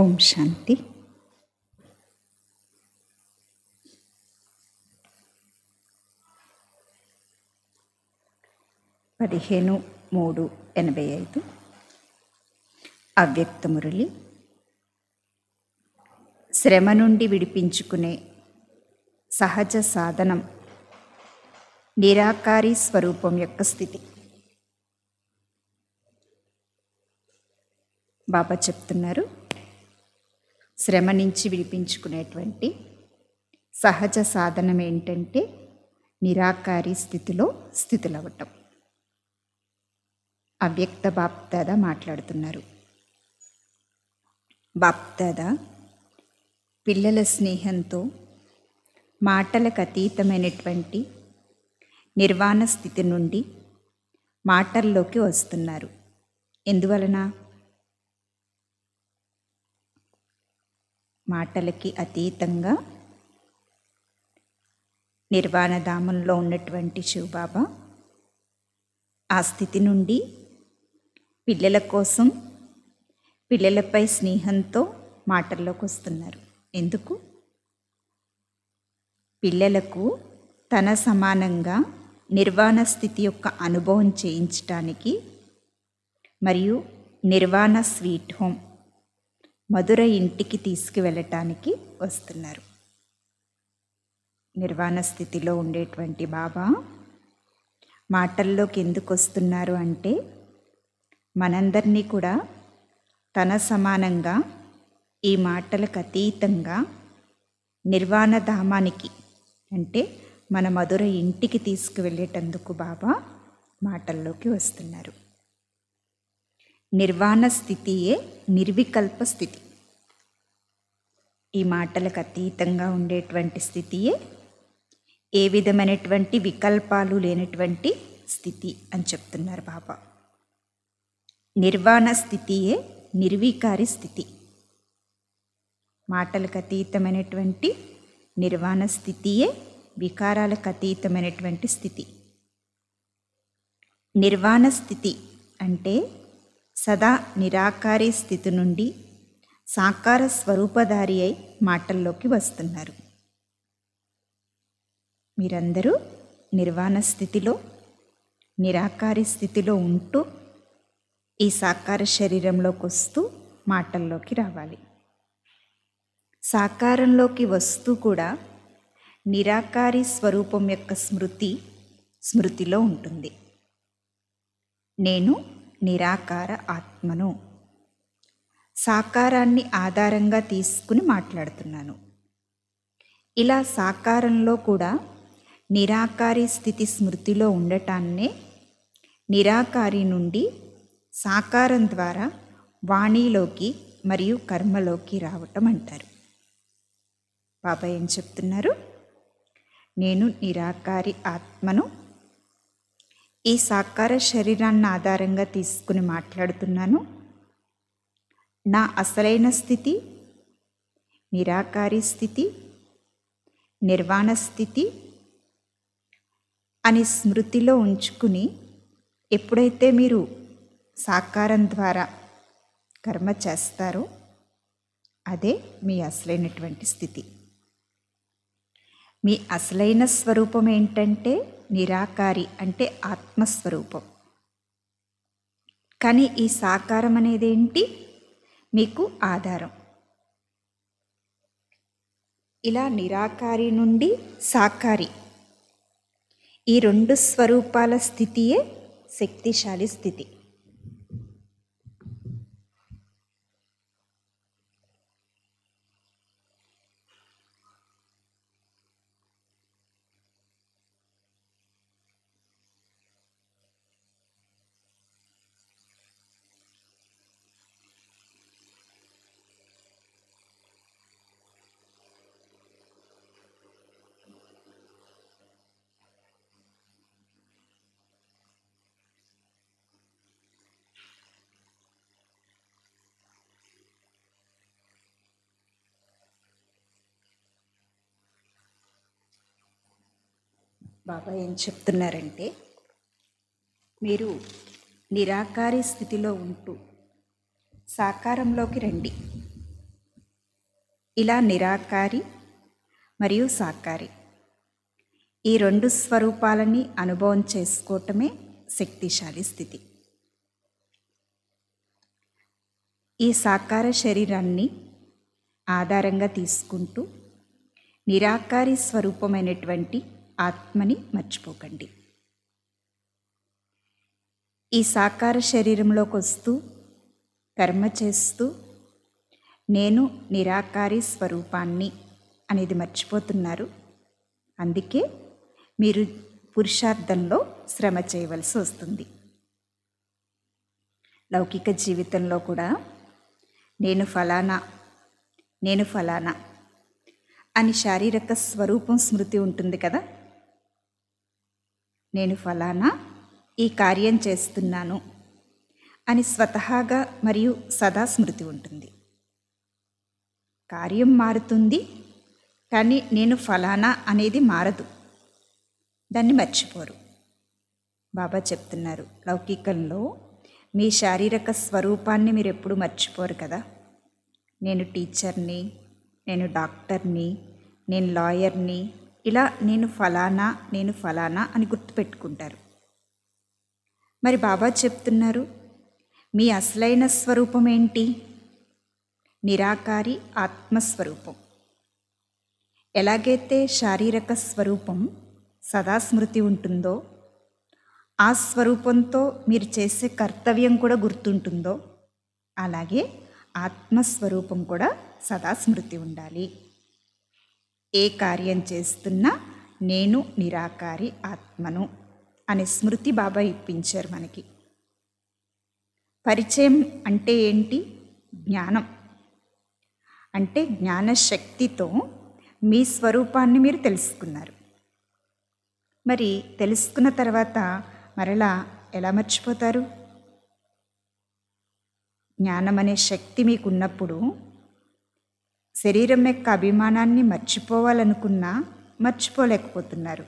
ఓం శాంతి పదిహేను మూడు ఎనభై ఐదు అవ్యక్త మురళి శ్రమ నుండి విడిపించుకునే సహజ సాధనం నిరాకారి స్వరూపం యొక్క స్థితి బాబా చెప్తున్నారు శ్రమ నుంచి విడిపించుకునేటువంటి సహజ సాధనం ఏంటంటే నిరాకారి స్థితిలో స్థితులవటం అవ్యక్త బాప్దాద మాట్లాడుతున్నారు బాప్దాద పిల్లల స్నేహంతో మాటలకు అతీతమైనటువంటి నిర్వాణ స్థితి నుండి మాటల్లోకి వస్తున్నారు ఎందువలన మాటలకి అతీతంగా నిర్వాణధామంలో ఉన్నటువంటి శివబాబా ఆ స్థితి నుండి పిల్లల కోసం పిల్లలపై స్నేహంతో మాటల్లోకి వస్తున్నారు ఎందుకు పిల్లలకు తన సమానంగా నిర్వాణ స్థితి యొక్క అనుభవం చేయించటానికి మరియు నిర్వాణ స్వీట్ హోమ్ మధుర ఇంటికి తీసుకువెళ్ళటానికి వస్తున్నారు నిర్వాణ స్థితిలో ఉండేటువంటి బాబా మాటల్లోకి ఎందుకు వస్తున్నారు అంటే మనందరినీ కూడా తన సమానంగా ఈ మాటలకు అతీతంగా నిర్వాణ ధామానికి అంటే మన మధుర ఇంటికి తీసుకువెళ్ళేటందుకు బాబా మాటల్లోకి వస్తున్నారు నిర్వాణ స్థితియే నిర్వికల్ప స్థితి ఈ మాటలకు అతీతంగా ఉండేటువంటి స్థితియే ఏ విధమైనటువంటి వికల్పాలు లేనటువంటి స్థితి అని చెప్తున్నారు బాబా నిర్వాణ స్థితియే నిర్వీకారి స్థితి మాటలకు అతీతమైనటువంటి నిర్వాణ స్థితియే వికారాలకు అతీతమైనటువంటి స్థితి నిర్వాణ స్థితి అంటే సదా నిరాకారి స్థితి నుండి సాకార స్వరూపధారి అయి మాటల్లోకి వస్తున్నారు మీరందరూ నిర్వాణ స్థితిలో నిరాకారి స్థితిలో ఉంటూ ఈ సాకార శరీరంలోకి వస్తూ మాటల్లోకి రావాలి సాకారంలోకి వస్తూ కూడా నిరాకారి స్వరూపం యొక్క స్మృతి స్మృతిలో ఉంటుంది నేను నిరాకార ఆత్మను సాకారాన్ని ఆధారంగా తీసుకుని మాట్లాడుతున్నాను ఇలా సాకారంలో కూడా నిరాకారి స్థితి స్మృతిలో ఉండటాన్నే నిరాకారి నుండి సాకారం ద్వారా వాణిలోకి మరియు కర్మలోకి రావటం అంటారు బాబా ఏం చెప్తున్నారు నేను నిరాకారి ఆత్మను ఈ సాకార శరీరాన్ని ఆధారంగా తీసుకుని మాట్లాడుతున్నాను నా అసలైన స్థితి నిరాకారి స్థితి నిర్వాణ స్థితి అని స్మృతిలో ఉంచుకుని ఎప్పుడైతే మీరు సాకారం ద్వారా కర్మ చేస్తారో అదే మీ అసలైనటువంటి స్థితి మీ అసలైన స్వరూపం ఏంటంటే నిరాకారి అంటే ఆత్మస్వరూపం కానీ ఈ సాకారం అనేది ఏంటి మీకు ఆధారం ఇలా నిరాకారి నుండి సాకారి ఈ రెండు స్వరూపాల స్థితియే శక్తిశాలి స్థితి బాబా ఏం చెప్తున్నారంటే మీరు నిరాకారి స్థితిలో ఉంటూ సాకారంలోకి రండి ఇలా నిరాకారి మరియు సాకారి ఈ రెండు స్వరూపాలని అనుభవం చేసుకోవటమే శక్తిశాలి స్థితి ఈ సాకార శరీరాన్ని ఆధారంగా తీసుకుంటూ నిరాకారి స్వరూపమైనటువంటి ఆత్మని మర్చిపోకండి ఈ సాకార శరీరంలోకి వస్తూ కర్మ చేస్తూ నేను నిరాకారి స్వరూపాన్ని అనేది మర్చిపోతున్నారు అందుకే మీరు పురుషార్థంలో శ్రమ చేయవలసి వస్తుంది లౌకిక జీవితంలో కూడా నేను ఫలానా నేను ఫలానా అని శారీరక స్వరూపం స్మృతి ఉంటుంది కదా నేను ఫలానా ఈ కార్యం చేస్తున్నాను అని స్వతహాగా మరియు సదా స్మృతి ఉంటుంది కార్యం మారుతుంది కానీ నేను ఫలానా అనేది మారదు దాన్ని మర్చిపోరు బాబా చెప్తున్నారు లౌకికంలో మీ శారీరక స్వరూపాన్ని మీరు ఎప్పుడూ మర్చిపోరు కదా నేను టీచర్ని నేను డాక్టర్ని నేను లాయర్ని ఇలా నేను ఫలానా నేను ఫలానా అని గుర్తుపెట్టుకుంటారు మరి బాబా చెప్తున్నారు మీ అసలైన స్వరూపం ఏంటి నిరాకారి ఆత్మస్వరూపం ఎలాగైతే శారీరక స్వరూపం సదా స్మృతి ఉంటుందో ఆ స్వరూపంతో మీరు చేసే కర్తవ్యం కూడా గుర్తుంటుందో అలాగే ఆత్మస్వరూపం కూడా సదా స్మృతి ఉండాలి ఏ కార్యం చేస్తున్నా నేను నిరాకారి ఆత్మను అనే స్మృతి బాబా ఇప్పించారు మనకి పరిచయం అంటే ఏంటి జ్ఞానం అంటే జ్ఞానశక్తితో మీ స్వరూపాన్ని మీరు తెలుసుకున్నారు మరి తెలుసుకున్న తర్వాత మరలా ఎలా మర్చిపోతారు జ్ఞానం అనే శక్తి మీకున్నప్పుడు శరీరం యొక్క అభిమానాన్ని మర్చిపోవాలనుకున్నా మర్చిపోలేకపోతున్నారు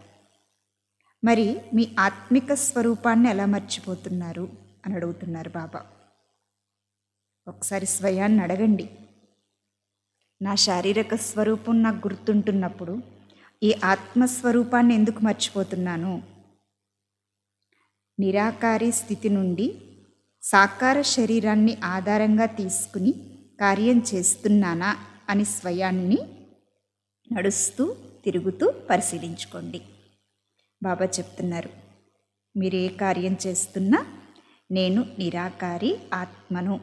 మరి మీ ఆత్మిక స్వరూపాన్ని ఎలా మర్చిపోతున్నారు అని అడుగుతున్నారు బాబా ఒకసారి స్వయాన్ని అడగండి నా శారీరక స్వరూపం నాకు గుర్తుంటున్నప్పుడు ఈ ఆత్మస్వరూపాన్ని ఎందుకు మర్చిపోతున్నాను నిరాకారి స్థితి నుండి సాకార శరీరాన్ని ఆధారంగా తీసుకుని కార్యం చేస్తున్నానా అని స్వయాన్ని నడుస్తూ తిరుగుతూ పరిశీలించుకోండి బాబా చెప్తున్నారు మీరు ఏ కార్యం చేస్తున్నా నేను నిరాకారి ఆత్మను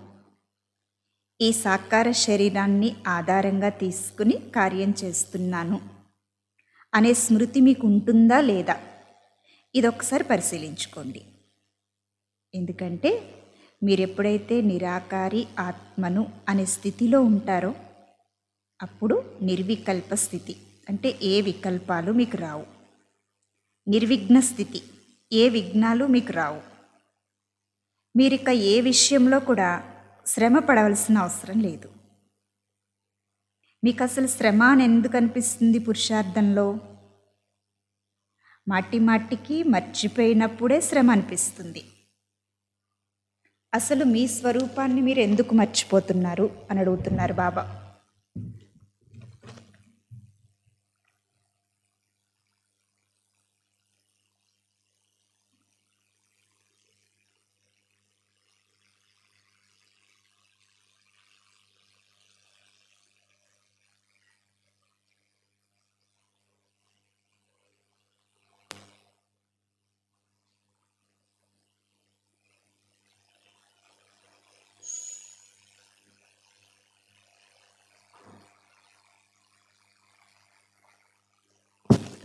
ఈ సాకార శరీరాన్ని ఆధారంగా తీసుకుని కార్యం చేస్తున్నాను అనే స్మృతి మీకు ఉంటుందా లేదా ఇదొకసారి పరిశీలించుకోండి ఎందుకంటే మీరు ఎప్పుడైతే నిరాకారి ఆత్మను అనే స్థితిలో ఉంటారో అప్పుడు నిర్వికల్ప స్థితి అంటే ఏ వికల్పాలు మీకు రావు నిర్విఘ్న స్థితి ఏ విఘ్నాలు మీకు రావు మీరిక ఏ విషయంలో కూడా శ్రమ పడవలసిన అవసరం లేదు మీకు అసలు శ్రమ అని ఎందుకు అనిపిస్తుంది పురుషార్థంలో మాటి మాటికి మర్చిపోయినప్పుడే శ్రమ అనిపిస్తుంది అసలు మీ స్వరూపాన్ని మీరు ఎందుకు మర్చిపోతున్నారు అని అడుగుతున్నారు బాబా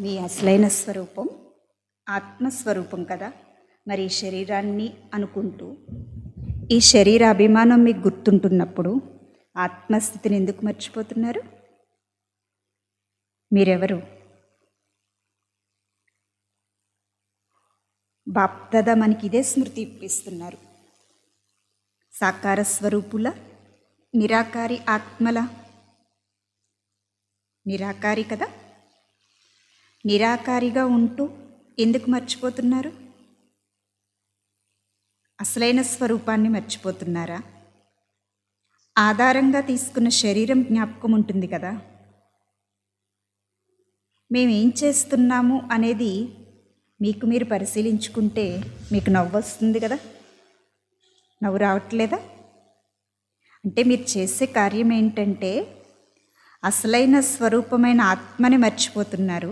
మీ అసలైన స్వరూపం ఆత్మస్వరూపం కదా మరి శరీరాన్ని అనుకుంటూ ఈ శరీర అభిమానం మీకు గుర్తుంటున్నప్పుడు ఆత్మస్థితిని ఎందుకు మర్చిపోతున్నారు మీరెవరు బాప్తద మనకి ఇదే స్మృతి ఇప్పిస్తున్నారు సాకార స్వరూపుల నిరాకారి ఆత్మల నిరాకారి కదా నిరాకారిగా ఉంటూ ఎందుకు మర్చిపోతున్నారు అసలైన స్వరూపాన్ని మర్చిపోతున్నారా ఆధారంగా తీసుకున్న శరీరం జ్ఞాపకం ఉంటుంది కదా మేమేం చేస్తున్నాము అనేది మీకు మీరు పరిశీలించుకుంటే మీకు నవ్వు వస్తుంది కదా నవ్వు రావట్లేదా అంటే మీరు చేసే కార్యం ఏంటంటే అసలైన స్వరూపమైన ఆత్మని మర్చిపోతున్నారు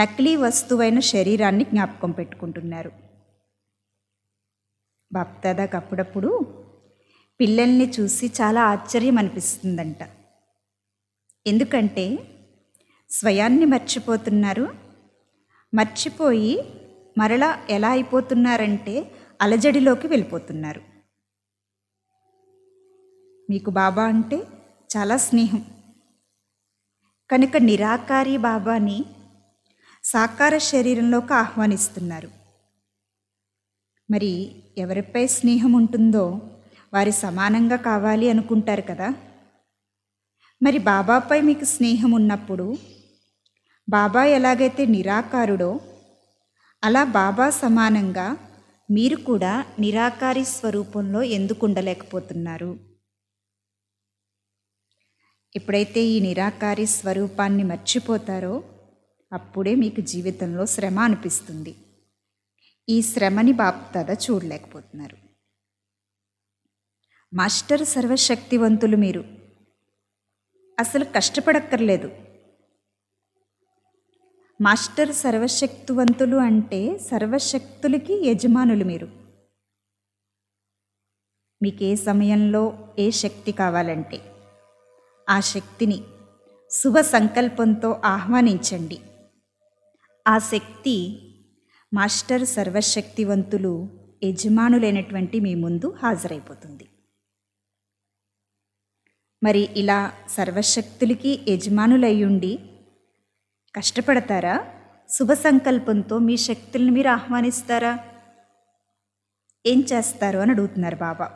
నకిలీ వస్తువైన శరీరాన్ని జ్ఞాపకం పెట్టుకుంటున్నారు బాప్దాదాకు అప్పుడప్పుడు పిల్లల్ని చూసి చాలా ఆశ్చర్యం అనిపిస్తుందంట ఎందుకంటే స్వయాన్ని మర్చిపోతున్నారు మర్చిపోయి మరలా ఎలా అయిపోతున్నారంటే అలజడిలోకి వెళ్ళిపోతున్నారు మీకు బాబా అంటే చాలా స్నేహం కనుక నిరాకారి బాబాని సాకార శరీరంలోకి ఆహ్వానిస్తున్నారు మరి ఎవరిపై స్నేహం ఉంటుందో వారి సమానంగా కావాలి అనుకుంటారు కదా మరి బాబాపై మీకు స్నేహం ఉన్నప్పుడు బాబా ఎలాగైతే నిరాకారుడో అలా బాబా సమానంగా మీరు కూడా నిరాకారి స్వరూపంలో ఎందుకు ఉండలేకపోతున్నారు ఎప్పుడైతే ఈ నిరాకారి స్వరూపాన్ని మర్చిపోతారో అప్పుడే మీకు జీవితంలో శ్రమ అనిపిస్తుంది ఈ శ్రమని బాప్దాదా చూడలేకపోతున్నారు మాస్టర్ సర్వశక్తివంతులు మీరు అసలు కష్టపడక్కర్లేదు మాస్టర్ సర్వశక్తివంతులు అంటే సర్వశక్తులకి యజమానులు మీరు మీకు ఏ సమయంలో ఏ శక్తి కావాలంటే ఆ శక్తిని శుభ సంకల్పంతో ఆహ్వానించండి ఆ శక్తి మాస్టర్ సర్వశక్తివంతులు యజమానులైనటువంటి మీ ముందు హాజరైపోతుంది మరి ఇలా సర్వశక్తులకి యజమానులయ్యుండి కష్టపడతారా శుభ సంకల్పంతో మీ శక్తుల్ని మీరు ఆహ్వానిస్తారా ఏం చేస్తారు అని అడుగుతున్నారు బాబా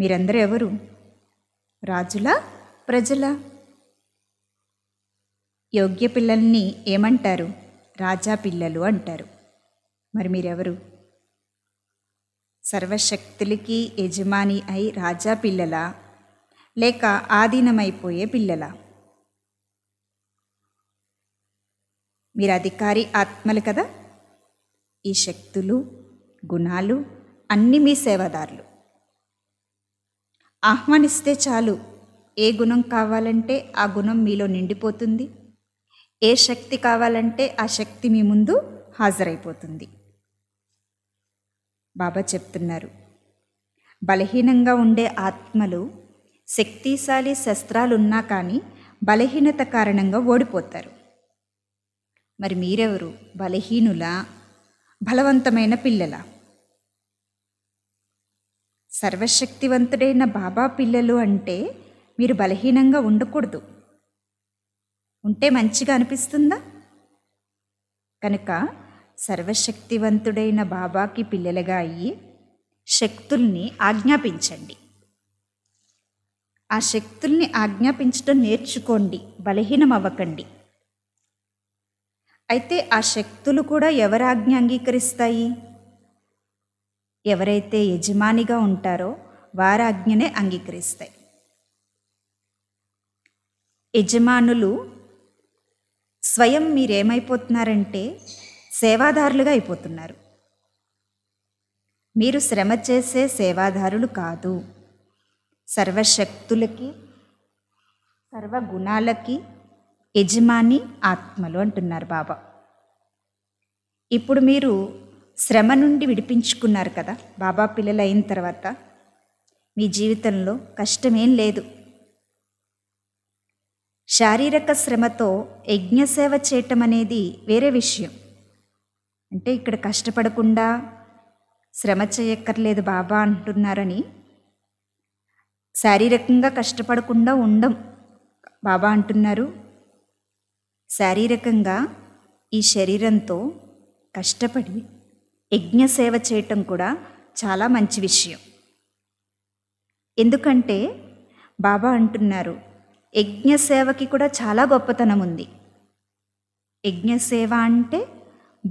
మీరందరూ ఎవరు రాజులా ప్రజలా యోగ్య పిల్లల్ని ఏమంటారు రాజా పిల్లలు అంటారు మరి మీరెవరు సర్వశక్తులకి యజమాని అయి రాజా పిల్లలా లేక ఆధీనమైపోయే పిల్లలా మీరు అధికారి ఆత్మలు కదా ఈ శక్తులు గుణాలు అన్నీ మీ సేవాదారులు ఆహ్వానిస్తే చాలు ఏ గుణం కావాలంటే ఆ గుణం మీలో నిండిపోతుంది ఏ శక్తి కావాలంటే ఆ శక్తి మీ ముందు హాజరైపోతుంది బాబా చెప్తున్నారు బలహీనంగా ఉండే ఆత్మలు శక్తిశాలి శస్త్రాలున్నా కానీ బలహీనత కారణంగా ఓడిపోతారు మరి మీరెవరు బలహీనుల బలవంతమైన పిల్లల సర్వశక్తివంతుడైన బాబా పిల్లలు అంటే మీరు బలహీనంగా ఉండకూడదు ఉంటే మంచిగా అనిపిస్తుందా కనుక సర్వశక్తివంతుడైన బాబాకి పిల్లలుగా అయ్యి శక్తుల్ని ఆజ్ఞాపించండి ఆ శక్తుల్ని ఆజ్ఞాపించడం నేర్చుకోండి బలహీనం అవ్వకండి అయితే ఆ శక్తులు కూడా ఎవరు ఆజ్ఞ అంగీకరిస్తాయి ఎవరైతే యజమానిగా ఉంటారో వారాజ్ఞనే అంగీకరిస్తాయి యజమానులు స్వయం మీరేమైపోతున్నారంటే సేవాదారులుగా అయిపోతున్నారు మీరు శ్రమ చేసే సేవాదారులు కాదు సర్వశక్తులకి సర్వగుణాలకి యజమాని ఆత్మలు అంటున్నారు బాబా ఇప్పుడు మీరు శ్రమ నుండి విడిపించుకున్నారు కదా బాబా పిల్లలు అయిన తర్వాత మీ జీవితంలో కష్టమేం లేదు శారీరక శ్రమతో యజ్ఞసేవ చేయటం అనేది వేరే విషయం అంటే ఇక్కడ కష్టపడకుండా శ్రమ చేయక్కర్లేదు బాబా అంటున్నారని శారీరకంగా కష్టపడకుండా ఉండం బాబా అంటున్నారు శారీరకంగా ఈ శరీరంతో కష్టపడి యజ్ఞసేవ చేయటం కూడా చాలా మంచి విషయం ఎందుకంటే బాబా అంటున్నారు యజ్ఞసేవకి కూడా చాలా గొప్పతనం ఉంది యజ్ఞసేవ అంటే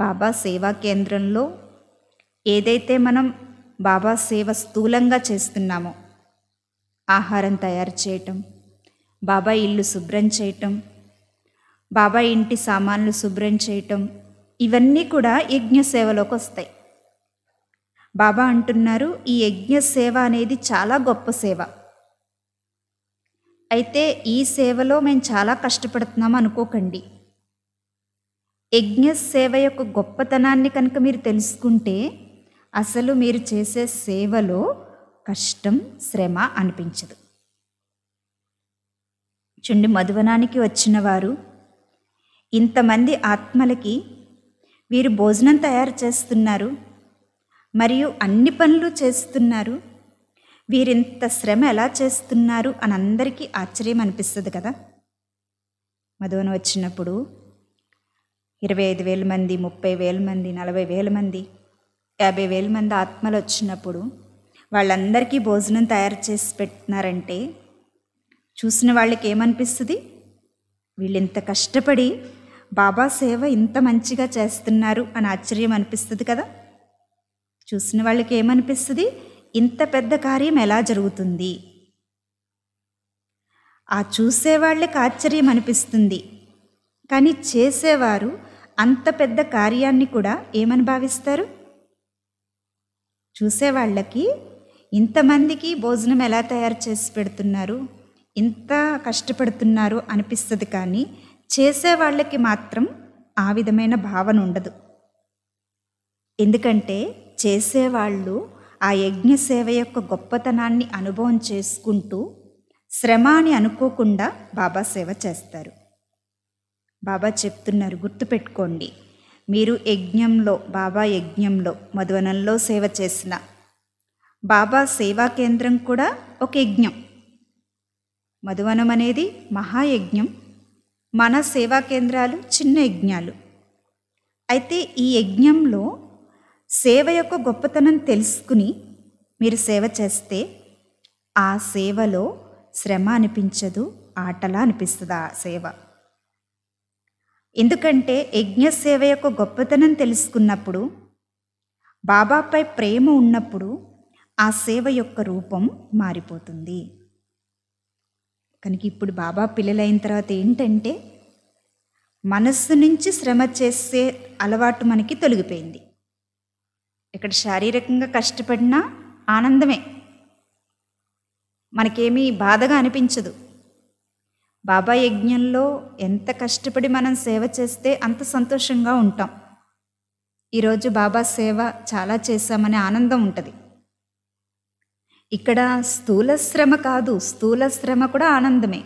బాబా సేవా కేంద్రంలో ఏదైతే మనం బాబా సేవ స్థూలంగా చేస్తున్నామో ఆహారం తయారు చేయటం బాబా ఇల్లు శుభ్రం చేయటం బాబా ఇంటి సామాన్లు శుభ్రం చేయటం ఇవన్నీ కూడా యజ్ఞ సేవలోకి వస్తాయి బాబా అంటున్నారు ఈ యజ్ఞ సేవ అనేది చాలా గొప్ప సేవ అయితే ఈ సేవలో మేము చాలా కష్టపడుతున్నాం అనుకోకండి యజ్ఞ సేవ యొక్క గొప్పతనాన్ని కనుక మీరు తెలుసుకుంటే అసలు మీరు చేసే సేవలో కష్టం శ్రమ అనిపించదు చుండి మధువనానికి వచ్చిన వారు ఇంతమంది ఆత్మలకి వీరు భోజనం తయారు చేస్తున్నారు మరియు అన్ని పనులు చేస్తున్నారు వీరింత శ్రమ ఎలా చేస్తున్నారు అని అందరికీ ఆశ్చర్యం అనిపిస్తుంది కదా మధువన వచ్చినప్పుడు ఇరవై ఐదు వేల మంది ముప్పై వేల మంది నలభై వేల మంది యాభై వేల మంది ఆత్మలు వచ్చినప్పుడు వాళ్ళందరికీ భోజనం తయారు చేసి పెట్టినారంటే చూసిన వాళ్ళకి ఏమనిపిస్తుంది వీళ్ళు ఇంత కష్టపడి బాబా సేవ ఇంత మంచిగా చేస్తున్నారు అని ఆశ్చర్యం అనిపిస్తుంది కదా చూసిన వాళ్ళకి ఏమనిపిస్తుంది ఇంత పెద్ద కార్యం ఎలా జరుగుతుంది ఆ చూసేవాళ్ళకి ఆశ్చర్యం అనిపిస్తుంది కానీ చేసేవారు అంత పెద్ద కార్యాన్ని కూడా ఏమని భావిస్తారు చూసేవాళ్ళకి ఇంతమందికి భోజనం ఎలా తయారు చేసి పెడుతున్నారు ఇంత కష్టపడుతున్నారు అనిపిస్తుంది కానీ చేసేవాళ్ళకి మాత్రం ఆ విధమైన భావన ఉండదు ఎందుకంటే చేసేవాళ్ళు ఆ యజ్ఞ సేవ యొక్క గొప్పతనాన్ని అనుభవం చేసుకుంటూ శ్రమ అని అనుకోకుండా బాబా సేవ చేస్తారు బాబా చెప్తున్నారు గుర్తుపెట్టుకోండి మీరు యజ్ఞంలో బాబా యజ్ఞంలో మధువనంలో సేవ చేసిన బాబా సేవా కేంద్రం కూడా ఒక యజ్ఞం మధువనం అనేది మహాయజ్ఞం మన సేవా కేంద్రాలు చిన్న యజ్ఞాలు అయితే ఈ యజ్ఞంలో సేవ యొక్క గొప్పతనం తెలుసుకుని మీరు సేవ చేస్తే ఆ సేవలో శ్రమ అనిపించదు ఆటలా అనిపిస్తుంది ఆ సేవ ఎందుకంటే యజ్ఞ సేవ యొక్క గొప్పతనం తెలుసుకున్నప్పుడు బాబాపై ప్రేమ ఉన్నప్పుడు ఆ సేవ యొక్క రూపం మారిపోతుంది కనుక ఇప్పుడు బాబా పిల్లలైన తర్వాత ఏంటంటే మనస్సు నుంచి శ్రమ చేసే అలవాటు మనకి తొలగిపోయింది ఇక్కడ శారీరకంగా కష్టపడినా ఆనందమే మనకేమీ బాధగా అనిపించదు బాబా యజ్ఞంలో ఎంత కష్టపడి మనం సేవ చేస్తే అంత సంతోషంగా ఉంటాం ఈరోజు బాబా సేవ చాలా చేశామనే ఆనందం ఉంటుంది ఇక్కడ స్థూల శ్రమ కాదు స్థూల శ్రమ కూడా ఆనందమే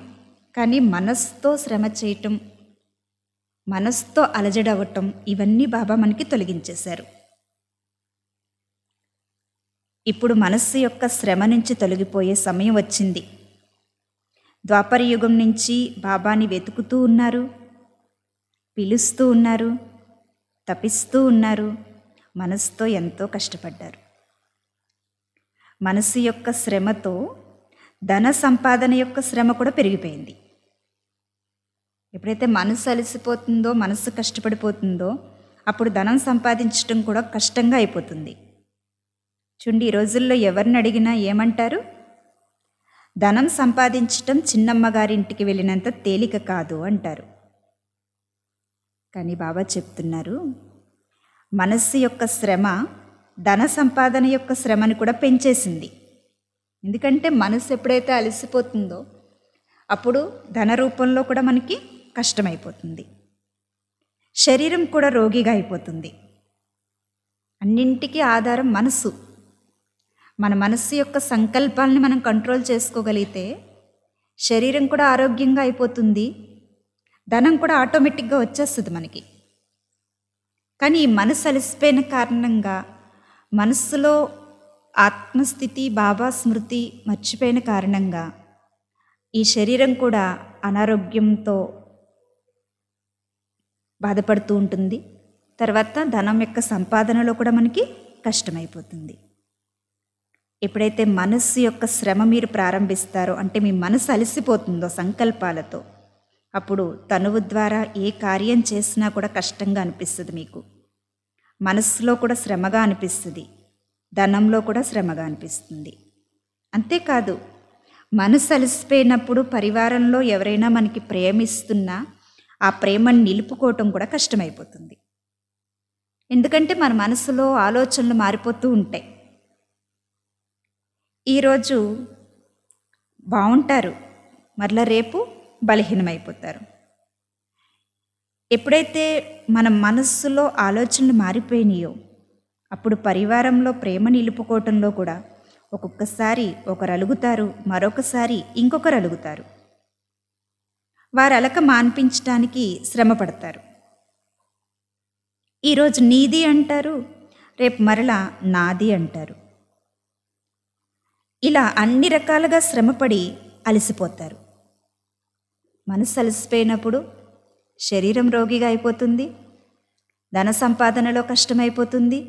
కానీ మనస్తో శ్రమ చేయటం మనస్తో అలజడవటం ఇవన్నీ బాబా మనకి తొలగించేశారు ఇప్పుడు మనస్సు యొక్క శ్రమ నుంచి తొలగిపోయే సమయం వచ్చింది ద్వాపర యుగం నుంచి బాబాని వెతుకుతూ ఉన్నారు పిలుస్తూ ఉన్నారు తపిస్తూ ఉన్నారు మనసుతో ఎంతో కష్టపడ్డారు మనసు యొక్క శ్రమతో ధన సంపాదన యొక్క శ్రమ కూడా పెరిగిపోయింది ఎప్పుడైతే మనసు అలసిపోతుందో మనసు కష్టపడిపోతుందో అప్పుడు ధనం సంపాదించడం కూడా కష్టంగా అయిపోతుంది చుండి ఈ రోజుల్లో ఎవరిని అడిగినా ఏమంటారు ధనం సంపాదించటం చిన్నమ్మగారింటికి వెళ్ళినంత తేలిక కాదు అంటారు కానీ బాబా చెప్తున్నారు మనస్సు యొక్క శ్రమ ధన సంపాదన యొక్క శ్రమను కూడా పెంచేసింది ఎందుకంటే మనసు ఎప్పుడైతే అలసిపోతుందో అప్పుడు ధన రూపంలో కూడా మనకి కష్టమైపోతుంది శరీరం కూడా రోగిగా అయిపోతుంది అన్నింటికీ ఆధారం మనసు మన మనస్సు యొక్క సంకల్పాలని మనం కంట్రోల్ చేసుకోగలిగితే శరీరం కూడా ఆరోగ్యంగా అయిపోతుంది ధనం కూడా ఆటోమేటిక్గా వచ్చేస్తుంది మనకి కానీ ఈ మనసు అలసిపోయిన కారణంగా మనస్సులో ఆత్మస్థితి బాబా స్మృతి మర్చిపోయిన కారణంగా ఈ శరీరం కూడా అనారోగ్యంతో బాధపడుతూ ఉంటుంది తర్వాత ధనం యొక్క సంపాదనలో కూడా మనకి కష్టమైపోతుంది ఎప్పుడైతే మనస్సు యొక్క శ్రమ మీరు ప్రారంభిస్తారో అంటే మీ మనసు అలసిపోతుందో సంకల్పాలతో అప్పుడు తనువు ద్వారా ఏ కార్యం చేసినా కూడా కష్టంగా అనిపిస్తుంది మీకు మనస్సులో కూడా శ్రమగా అనిపిస్తుంది ధనంలో కూడా శ్రమగా అనిపిస్తుంది అంతేకాదు మనసు అలసిపోయినప్పుడు పరివారంలో ఎవరైనా మనకి ప్రేమిస్తున్నా ఆ ప్రేమను నిలుపుకోవటం కూడా కష్టమైపోతుంది ఎందుకంటే మన మనసులో ఆలోచనలు మారిపోతూ ఉంటాయి ఈరోజు బాగుంటారు మరలా రేపు బలహీనమైపోతారు ఎప్పుడైతే మన మనస్సులో ఆలోచనలు మారిపోయినాయో అప్పుడు పరివారంలో ప్రేమ నిలుపుకోవటంలో కూడా ఒక్కొక్కసారి ఒకరు అలుగుతారు మరొకసారి ఇంకొకరు అలుగుతారు వారు అలక మాన్పించడానికి శ్రమపడతారు ఈరోజు నీది అంటారు రేపు మరలా నాది అంటారు ఇలా అన్ని రకాలుగా శ్రమపడి అలసిపోతారు మనసు అలసిపోయినప్పుడు శరీరం రోగిగా అయిపోతుంది ధన సంపాదనలో కష్టమైపోతుంది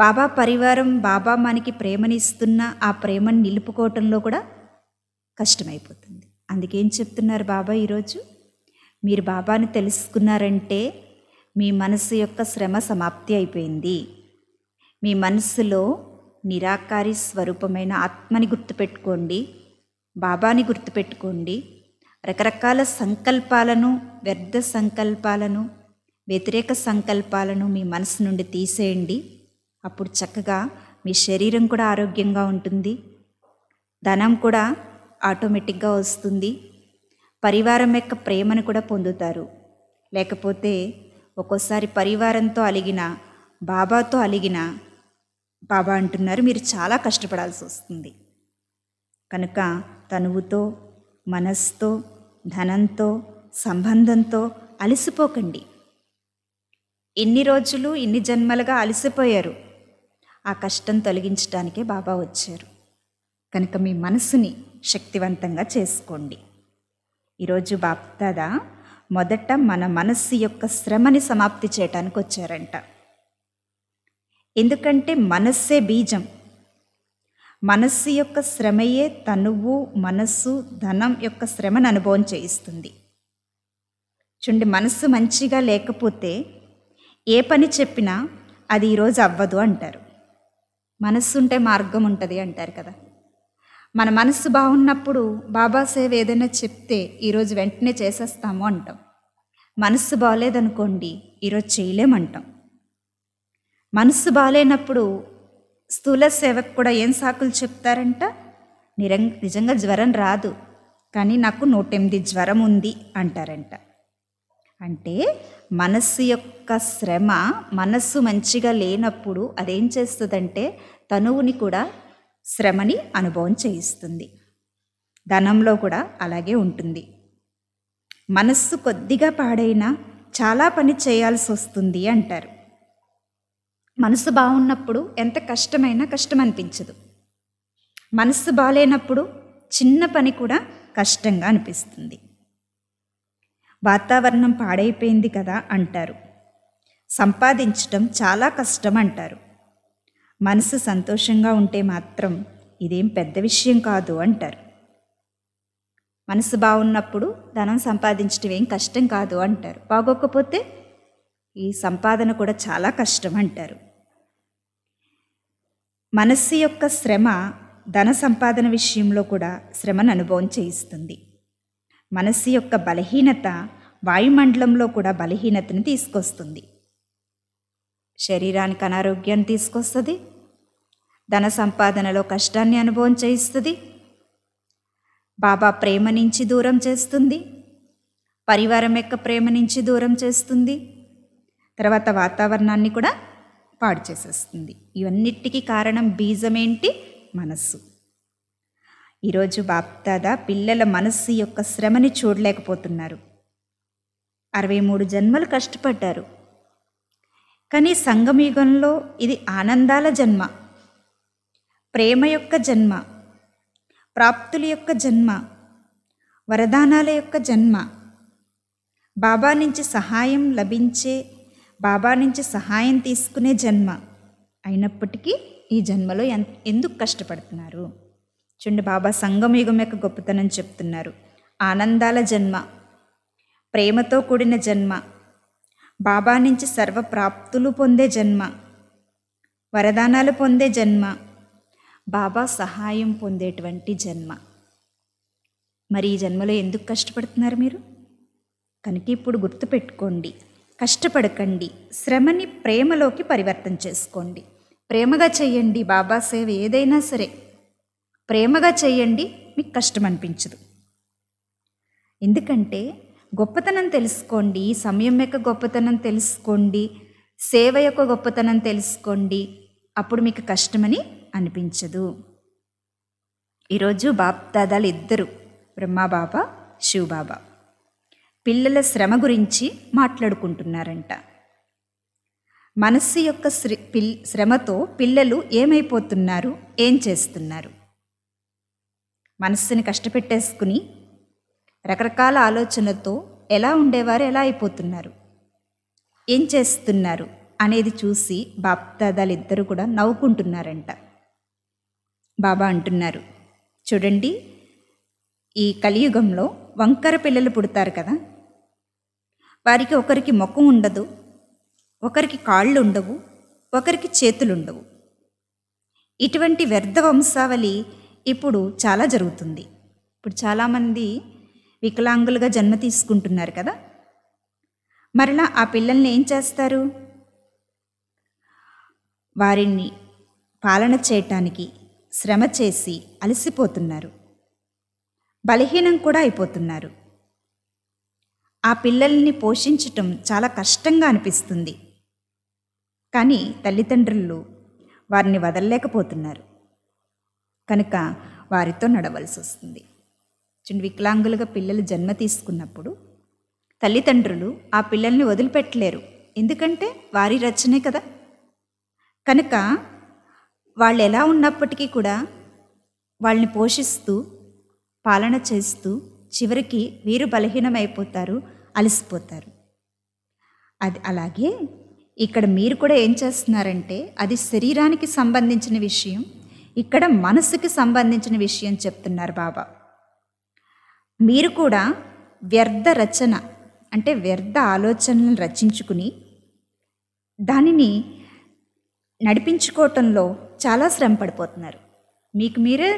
బాబా పరివారం బాబా మనకి ప్రేమని ఇస్తున్న ఆ ప్రేమను నిలుపుకోవటంలో కూడా కష్టమైపోతుంది అందుకేం చెప్తున్నారు బాబా ఈరోజు మీరు బాబాను తెలుసుకున్నారంటే మీ మనసు యొక్క శ్రమ సమాప్తి అయిపోయింది మీ మనసులో నిరాకారి స్వరూపమైన ఆత్మని గుర్తుపెట్టుకోండి బాబాని గుర్తుపెట్టుకోండి రకరకాల సంకల్పాలను వ్యర్థ సంకల్పాలను వ్యతిరేక సంకల్పాలను మీ మనసు నుండి తీసేయండి అప్పుడు చక్కగా మీ శరీరం కూడా ఆరోగ్యంగా ఉంటుంది ధనం కూడా ఆటోమేటిక్గా వస్తుంది పరివారం యొక్క ప్రేమను కూడా పొందుతారు లేకపోతే ఒక్కోసారి పరివారంతో అలిగిన బాబాతో అలిగిన బాబా అంటున్నారు మీరు చాలా కష్టపడాల్సి వస్తుంది కనుక తనువుతో మనస్తో ధనంతో సంబంధంతో అలసిపోకండి ఎన్ని రోజులు ఇన్ని జన్మలుగా అలసిపోయారు ఆ కష్టం తొలగించడానికే బాబా వచ్చారు కనుక మీ మనసుని శక్తివంతంగా చేసుకోండి ఈరోజు బాప్దాదా మొదట మన మనస్సు యొక్క శ్రమని సమాప్తి చేయటానికి వచ్చారంట ఎందుకంటే మనస్సే బీజం మనస్సు యొక్క శ్రమయే తనువు మనస్సు ధనం యొక్క శ్రమను అనుభవం చేయిస్తుంది చూడండి మనస్సు మంచిగా లేకపోతే ఏ పని చెప్పినా అది ఈరోజు అవ్వదు అంటారు మనస్సు ఉంటే మార్గం ఉంటుంది అంటారు కదా మన మనస్సు బాగున్నప్పుడు బాబాసాహెబ్ ఏదైనా చెప్తే ఈరోజు వెంటనే చేసేస్తాము అంటాం మనస్సు బాగలేదనుకోండి ఈరోజు చేయలేమంటాం మనస్సు బాగాలేనప్పుడు స్థూల సేవకు కూడా ఏం సాకులు చెప్తారంట నిరం నిజంగా జ్వరం రాదు కానీ నాకు నూటెనిమిది జ్వరం ఉంది అంటారంట అంటే మనస్సు యొక్క శ్రమ మనస్సు మంచిగా లేనప్పుడు అదేం చేస్తుందంటే తనువుని కూడా శ్రమని అనుభవం చేయిస్తుంది ధనంలో కూడా అలాగే ఉంటుంది మనస్సు కొద్దిగా పాడైనా చాలా పని చేయాల్సి వస్తుంది అంటారు మనసు బాగున్నప్పుడు ఎంత కష్టమైనా కష్టం అనిపించదు మనసు బాగాలేనప్పుడు చిన్న పని కూడా కష్టంగా అనిపిస్తుంది వాతావరణం పాడైపోయింది కదా అంటారు సంపాదించటం చాలా కష్టం అంటారు మనసు సంతోషంగా ఉంటే మాత్రం ఇదేం పెద్ద విషయం కాదు అంటారు మనసు బాగున్నప్పుడు ధనం సంపాదించడం ఏం కష్టం కాదు అంటారు బాగోకపోతే ఈ సంపాదన కూడా చాలా కష్టం అంటారు మనస్సు యొక్క శ్రమ ధన సంపాదన విషయంలో కూడా శ్రమను అనుభవం చేయిస్తుంది మనస్సు యొక్క బలహీనత వాయుమండలంలో కూడా బలహీనతను తీసుకొస్తుంది శరీరానికి అనారోగ్యాన్ని తీసుకొస్తుంది ధన సంపాదనలో కష్టాన్ని అనుభవం చేయిస్తుంది బాబా ప్రేమ నుంచి దూరం చేస్తుంది పరివారం యొక్క ప్రేమ నుంచి దూరం చేస్తుంది తర్వాత వాతావరణాన్ని కూడా పాడు చేసేస్తుంది ఇవన్నిటికీ కారణం బీజమేంటి మనస్సు ఈరోజు బాప్తాద పిల్లల మనస్సు యొక్క శ్రమని చూడలేకపోతున్నారు అరవై మూడు జన్మలు కష్టపడ్డారు కానీ సంగమయుగంలో ఇది ఆనందాల జన్మ ప్రేమ యొక్క జన్మ ప్రాప్తుల యొక్క జన్మ వరదానాల యొక్క జన్మ బాబా నుంచి సహాయం లభించే బాబా నుంచి సహాయం తీసుకునే జన్మ అయినప్పటికీ ఈ జన్మలో ఎందుకు కష్టపడుతున్నారు చూడండి బాబా యుగం యొక్క గొప్పతనం చెప్తున్నారు ఆనందాల జన్మ ప్రేమతో కూడిన జన్మ బాబా నుంచి సర్వప్రాప్తులు పొందే జన్మ వరదానాలు పొందే జన్మ బాబా సహాయం పొందేటువంటి జన్మ మరి ఈ జన్మలో ఎందుకు కష్టపడుతున్నారు మీరు కనుక ఇప్పుడు గుర్తుపెట్టుకోండి కష్టపడకండి శ్రమని ప్రేమలోకి పరివర్తన చేసుకోండి ప్రేమగా చేయండి బాబా సేవ ఏదైనా సరే ప్రేమగా చేయండి మీకు కష్టం అనిపించదు ఎందుకంటే గొప్పతనం తెలుసుకోండి సమయం యొక్క గొప్పతనం తెలుసుకోండి సేవ యొక్క గొప్పతనం తెలుసుకోండి అప్పుడు మీకు కష్టమని అనిపించదు ఈరోజు బాప్ దాదాలు ఇద్దరు బ్రహ్మాబాబా శివబాబా పిల్లల శ్రమ గురించి మాట్లాడుకుంటున్నారంట మనస్సు యొక్క శ్రమతో పిల్లలు ఏమైపోతున్నారు ఏం చేస్తున్నారు మనస్సుని కష్టపెట్టేసుకుని రకరకాల ఆలోచనలతో ఎలా ఉండేవారు ఎలా అయిపోతున్నారు ఏం చేస్తున్నారు అనేది చూసి బాప్దాదాలు ఇద్దరు కూడా నవ్వుకుంటున్నారంట బాబా అంటున్నారు చూడండి ఈ కలియుగంలో వంకర పిల్లలు పుడతారు కదా వారికి ఒకరికి ముఖం ఉండదు ఒకరికి కాళ్ళు ఉండవు ఒకరికి చేతులుండవు ఇటువంటి వ్యర్థ వంశావళి ఇప్పుడు చాలా జరుగుతుంది ఇప్పుడు చాలామంది వికలాంగులుగా జన్మ తీసుకుంటున్నారు కదా మరలా ఆ పిల్లల్ని ఏం చేస్తారు వారిని పాలన చేయటానికి శ్రమ చేసి అలసిపోతున్నారు బలహీనం కూడా అయిపోతున్నారు ఆ పిల్లల్ని పోషించటం చాలా కష్టంగా అనిపిస్తుంది కానీ తల్లిదండ్రులు వారిని వదలలేకపోతున్నారు కనుక వారితో నడవలసి వస్తుంది చిన్న వికలాంగులుగా పిల్లలు జన్మ తీసుకున్నప్పుడు తల్లిదండ్రులు ఆ పిల్లల్ని వదిలిపెట్టలేరు ఎందుకంటే వారి రచనే కదా కనుక వాళ్ళు ఎలా ఉన్నప్పటికీ కూడా వాళ్ళని పోషిస్తూ పాలన చేస్తూ చివరికి వీరు బలహీనమైపోతారు అలసిపోతారు అది అలాగే ఇక్కడ మీరు కూడా ఏం చేస్తున్నారంటే అది శరీరానికి సంబంధించిన విషయం ఇక్కడ మనసుకి సంబంధించిన విషయం చెప్తున్నారు బాబా మీరు కూడా వ్యర్థ రచన అంటే వ్యర్థ ఆలోచనలను రచించుకుని దానిని నడిపించుకోవటంలో చాలా శ్రమ పడిపోతున్నారు మీకు మీరే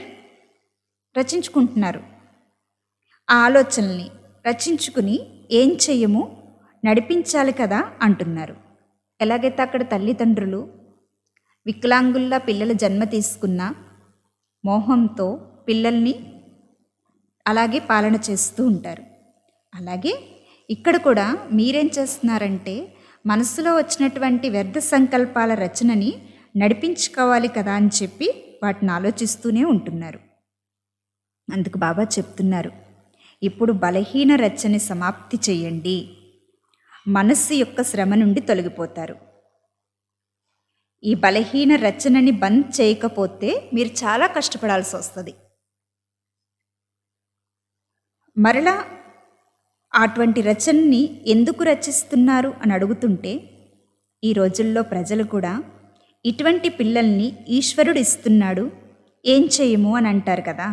రచించుకుంటున్నారు ఆ ఆలోచనల్ని రచించుకుని ఏం చెయ్యము నడిపించాలి కదా అంటున్నారు ఎలాగైతే అక్కడ తల్లిదండ్రులు వికలాంగుల్లా పిల్లల జన్మ తీసుకున్న మోహంతో పిల్లల్ని అలాగే పాలన చేస్తూ ఉంటారు అలాగే ఇక్కడ కూడా మీరేం చేస్తున్నారంటే మనసులో వచ్చినటువంటి వ్యర్థ సంకల్పాల రచనని నడిపించుకోవాలి కదా అని చెప్పి వాటిని ఆలోచిస్తూనే ఉంటున్నారు అందుకు బాబా చెప్తున్నారు ఇప్పుడు బలహీన రచ్చని సమాప్తి చేయండి మనస్సు యొక్క శ్రమ నుండి తొలగిపోతారు ఈ బలహీన రచనని బంద్ చేయకపోతే మీరు చాలా కష్టపడాల్సి వస్తుంది మరలా అటువంటి రచనని ఎందుకు రచిస్తున్నారు అని అడుగుతుంటే ఈ రోజుల్లో ప్రజలు కూడా ఇటువంటి పిల్లల్ని ఈశ్వరుడు ఇస్తున్నాడు ఏం చేయము అని అంటారు కదా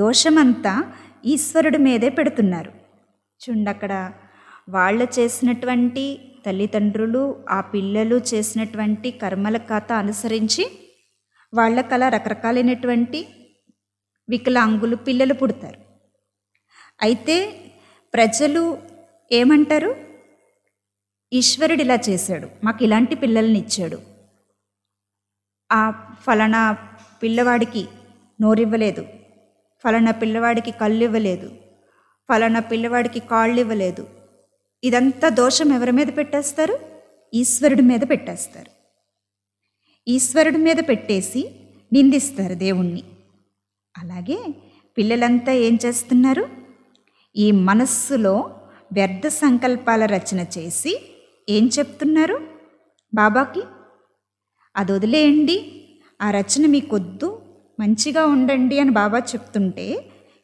దోషమంతా ఈశ్వరుడి మీదే పెడుతున్నారు చూడండి అక్కడ వాళ్ళు చేసినటువంటి తల్లిదండ్రులు ఆ పిల్లలు చేసినటువంటి కర్మల కథ అనుసరించి వాళ్ళ అలా రకరకాలైనటువంటి వికలాంగులు పిల్లలు పుడతారు అయితే ప్రజలు ఏమంటారు ఈశ్వరుడు ఇలా చేశాడు మాకు ఇలాంటి పిల్లల్ని ఇచ్చాడు ఆ ఫలానా పిల్లవాడికి నోరివ్వలేదు ఫలానా పిల్లవాడికి కళ్ళు ఇవ్వలేదు ఫలానా పిల్లవాడికి కాళ్ళు ఇవ్వలేదు ఇదంతా దోషం ఎవరి మీద పెట్టేస్తారు ఈశ్వరుడి మీద పెట్టేస్తారు ఈశ్వరుడి మీద పెట్టేసి నిందిస్తారు దేవుణ్ణి అలాగే పిల్లలంతా ఏం చేస్తున్నారు ఈ మనస్సులో వ్యర్థ సంకల్పాల రచన చేసి ఏం చెప్తున్నారు బాబాకి అది వదిలేయండి ఆ రచన మీకొద్దు మంచిగా ఉండండి అని బాబా చెప్తుంటే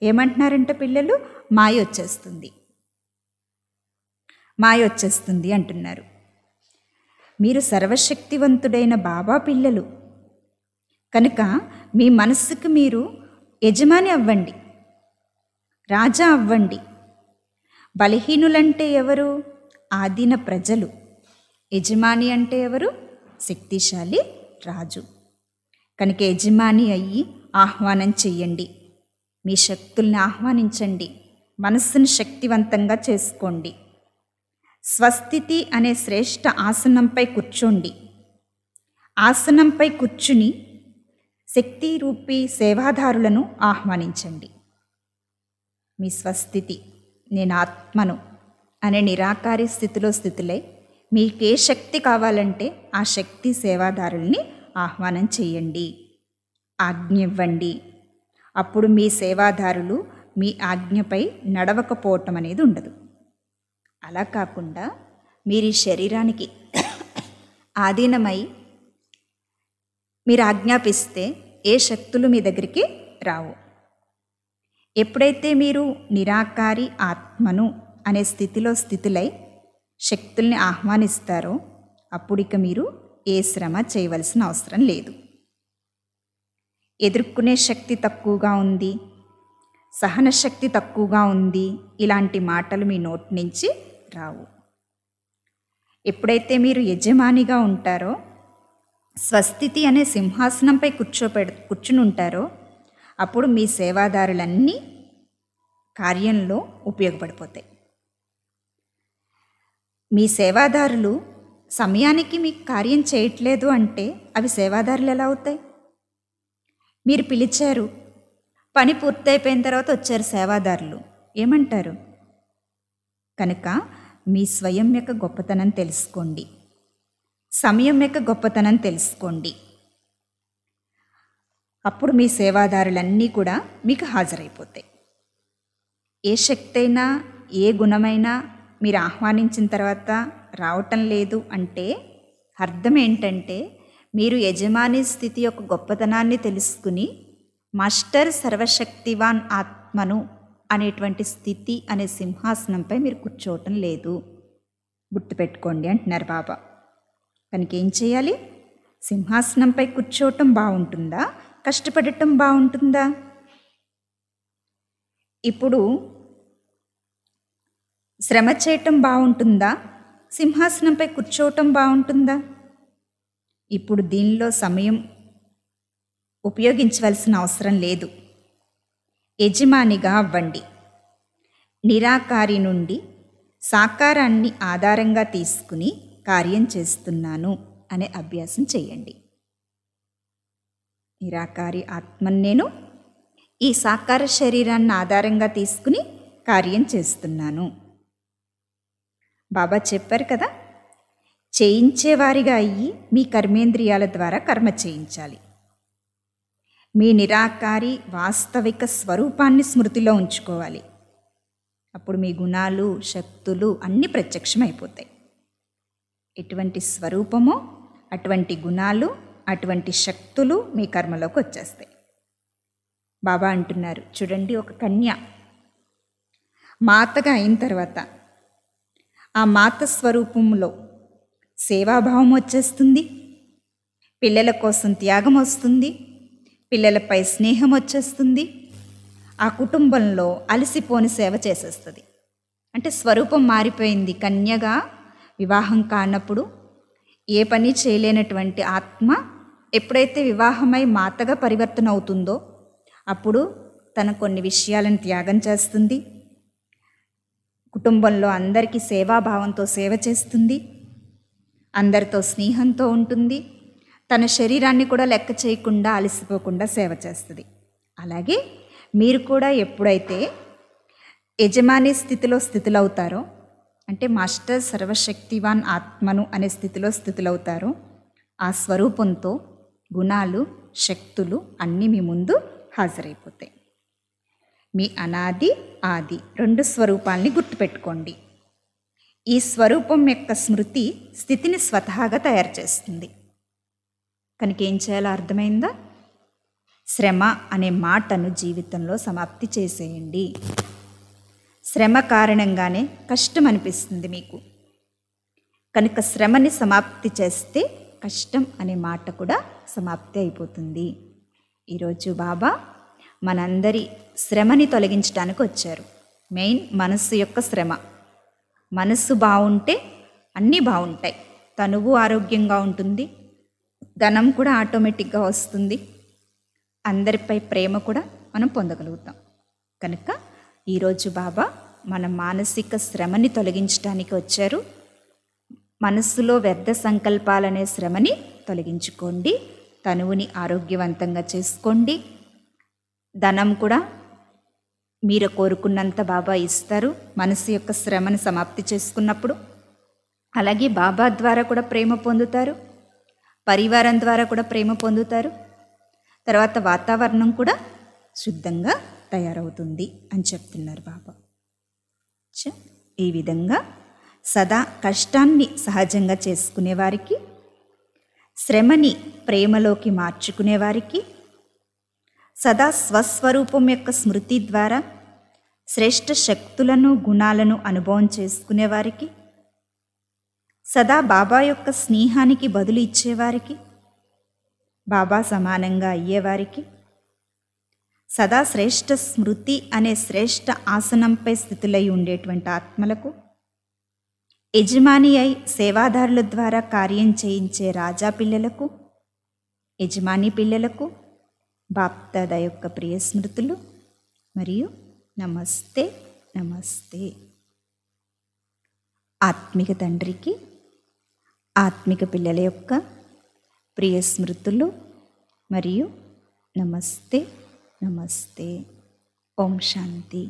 ఏమంటున్నారంటే పిల్లలు మాయ వచ్చేస్తుంది మాయ వచ్చేస్తుంది అంటున్నారు మీరు సర్వశక్తివంతుడైన బాబా పిల్లలు కనుక మీ మనస్సుకు మీరు యజమాని అవ్వండి రాజా అవ్వండి బలహీనులంటే ఎవరు ఆదిన ప్రజలు యజమాని అంటే ఎవరు శక్తిశాలి రాజు కనుక యజమాని అయ్యి ఆహ్వానం చెయ్యండి మీ శక్తుల్ని ఆహ్వానించండి మనస్సును శక్తివంతంగా చేసుకోండి స్వస్థితి అనే శ్రేష్ఠ ఆసనంపై కూర్చోండి ఆసనంపై కూర్చుని శక్తి రూపీ సేవాదారులను ఆహ్వానించండి మీ స్వస్థితి నేను ఆత్మను అనే నిరాకారి స్థితిలో స్థితులై మీకే శక్తి కావాలంటే ఆ శక్తి సేవాదారుల్ని ఆహ్వానం చేయండి ఆజ్ఞ ఇవ్వండి అప్పుడు మీ సేవాదారులు మీ ఆజ్ఞపై నడవకపోవటం అనేది ఉండదు అలా కాకుండా మీరు శరీరానికి ఆధీనమై మీరు ఆజ్ఞాపిస్తే ఏ శక్తులు మీ దగ్గరికి రావు ఎప్పుడైతే మీరు నిరాకారి ఆత్మను అనే స్థితిలో స్థితులై శక్తుల్ని ఆహ్వానిస్తారో అప్పుడిక మీరు ఏ శ్రమ చేయవలసిన అవసరం లేదు ఎదుర్కొనే శక్తి తక్కువగా ఉంది సహన శక్తి తక్కువగా ఉంది ఇలాంటి మాటలు మీ నోటి నుంచి రావు ఎప్పుడైతే మీరు యజమానిగా ఉంటారో స్వస్థితి అనే సింహాసనంపై కూర్చోపెడ కూర్చుని ఉంటారో అప్పుడు మీ సేవాదారులన్నీ కార్యంలో ఉపయోగపడిపోతాయి మీ సేవాదారులు సమయానికి మీకు కార్యం చేయట్లేదు అంటే అవి సేవాదారులు ఎలా అవుతాయి మీరు పిలిచారు పని పూర్తయిపోయిన తర్వాత వచ్చారు సేవాదారులు ఏమంటారు కనుక మీ స్వయం యొక్క గొప్పతనం తెలుసుకోండి సమయం యొక్క గొప్పతనం తెలుసుకోండి అప్పుడు మీ సేవాదారులన్నీ కూడా మీకు హాజరైపోతాయి ఏ శక్తి అయినా ఏ గుణమైనా మీరు ఆహ్వానించిన తర్వాత రావటం లేదు అంటే అర్థం ఏంటంటే మీరు యజమాని స్థితి యొక్క గొప్పతనాన్ని తెలుసుకుని మాస్టర్ సర్వశక్తివాన్ ఆత్మను అనేటువంటి స్థితి అనే సింహాసనంపై మీరు కూర్చోవటం లేదు గుర్తుపెట్టుకోండి అంటున్నారు బాబా కనుక ఏం చేయాలి సింహాసనంపై కూర్చోవటం బాగుంటుందా కష్టపడటం బాగుంటుందా ఇప్పుడు శ్రమ చేయటం బాగుంటుందా సింహాసనంపై కూర్చోవటం బాగుంటుందా ఇప్పుడు దీనిలో సమయం ఉపయోగించవలసిన అవసరం లేదు యజమానిగా అవ్వండి నిరాకారి నుండి సాకారాన్ని ఆధారంగా తీసుకుని కార్యం చేస్తున్నాను అనే అభ్యాసం చేయండి నిరాకారి ఆత్మను నేను ఈ సాకార శరీరాన్ని ఆధారంగా తీసుకుని కార్యం చేస్తున్నాను బాబా చెప్పారు కదా చేయించేవారిగా అయ్యి మీ కర్మేంద్రియాల ద్వారా కర్మ చేయించాలి మీ నిరాకారి వాస్తవిక స్వరూపాన్ని స్మృతిలో ఉంచుకోవాలి అప్పుడు మీ గుణాలు శక్తులు అన్నీ ప్రత్యక్షమైపోతాయి ఎటువంటి స్వరూపమో అటువంటి గుణాలు అటువంటి శక్తులు మీ కర్మలోకి వచ్చేస్తాయి బాబా అంటున్నారు చూడండి ఒక కన్య మాతగా అయిన తర్వాత ఆ మాత స్వరూపంలో సేవాభావం వచ్చేస్తుంది పిల్లల కోసం త్యాగం వస్తుంది పిల్లలపై స్నేహం వచ్చేస్తుంది ఆ కుటుంబంలో అలసిపోని సేవ చేసేస్తుంది అంటే స్వరూపం మారిపోయింది కన్యగా వివాహం కానప్పుడు ఏ పని చేయలేనటువంటి ఆత్మ ఎప్పుడైతే వివాహమై మాతగా పరివర్తన అవుతుందో అప్పుడు తన కొన్ని విషయాలను త్యాగం చేస్తుంది కుటుంబంలో అందరికీ సేవాభావంతో సేవ చేస్తుంది అందరితో స్నేహంతో ఉంటుంది తన శరీరాన్ని కూడా లెక్క చేయకుండా అలసిపోకుండా సేవ చేస్తుంది అలాగే మీరు కూడా ఎప్పుడైతే యజమాని స్థితిలో స్థితులవుతారో అంటే మాస్టర్ సర్వశక్తివాన్ ఆత్మను అనే స్థితిలో స్థితులవుతారో ఆ స్వరూపంతో గుణాలు శక్తులు అన్నీ మీ ముందు హాజరైపోతాయి మీ అనాది ఆది రెండు స్వరూపాల్ని గుర్తుపెట్టుకోండి ఈ స్వరూపం యొక్క స్మృతి స్థితిని స్వతహాగా తయారు చేస్తుంది కనుక ఏం చేయాలో అర్థమైందా శ్రమ అనే మాటను జీవితంలో సమాప్తి చేసేయండి శ్రమ కారణంగానే కష్టం అనిపిస్తుంది మీకు కనుక శ్రమని సమాప్తి చేస్తే కష్టం అనే మాట కూడా సమాప్తి అయిపోతుంది ఈరోజు బాబా మనందరి శ్రమని తొలగించడానికి వచ్చారు మెయిన్ మనస్సు యొక్క శ్రమ మనస్సు బాగుంటే అన్నీ బాగుంటాయి తనువు ఆరోగ్యంగా ఉంటుంది ధనం కూడా ఆటోమేటిక్గా వస్తుంది అందరిపై ప్రేమ కూడా మనం పొందగలుగుతాం కనుక ఈరోజు బాబా మన మానసిక శ్రమని తొలగించడానికి వచ్చారు మనస్సులో వ్యర్థ సంకల్పాలనే శ్రమని తొలగించుకోండి తనువుని ఆరోగ్యవంతంగా చేసుకోండి ధనం కూడా మీరు కోరుకున్నంత బాబా ఇస్తారు మనసు యొక్క శ్రమను సమాప్తి చేసుకున్నప్పుడు అలాగే బాబా ద్వారా కూడా ప్రేమ పొందుతారు పరివారం ద్వారా కూడా ప్రేమ పొందుతారు తర్వాత వాతావరణం కూడా శుద్ధంగా తయారవుతుంది అని చెప్తున్నారు బాబా ఈ విధంగా సదా కష్టాన్ని సహజంగా చేసుకునేవారికి శ్రమని ప్రేమలోకి మార్చుకునేవారికి సదా స్వస్వరూపం యొక్క స్మృతి ద్వారా శ్రేష్ఠ శక్తులను గుణాలను అనుభవం చేసుకునేవారికి సదా బాబా యొక్క స్నేహానికి బదులు ఇచ్చేవారికి బాబా సమానంగా అయ్యేవారికి సదా శ్రేష్ఠ స్మృతి అనే శ్రేష్ఠ ఆసనంపై స్థితులై ఉండేటువంటి ఆత్మలకు యజమాని అయి సేవాదారుల ద్వారా కార్యం చేయించే రాజా పిల్లలకు యజమాని పిల్లలకు బాప్దాద యొక్క ప్రియ స్మృతులు మరియు నమస్తే నమస్తే ఆత్మిక తండ్రికి ఆత్మిక పిల్లల యొక్క ప్రియ స్మృతులు మరియు నమస్తే నమస్తే ఓం శాంతి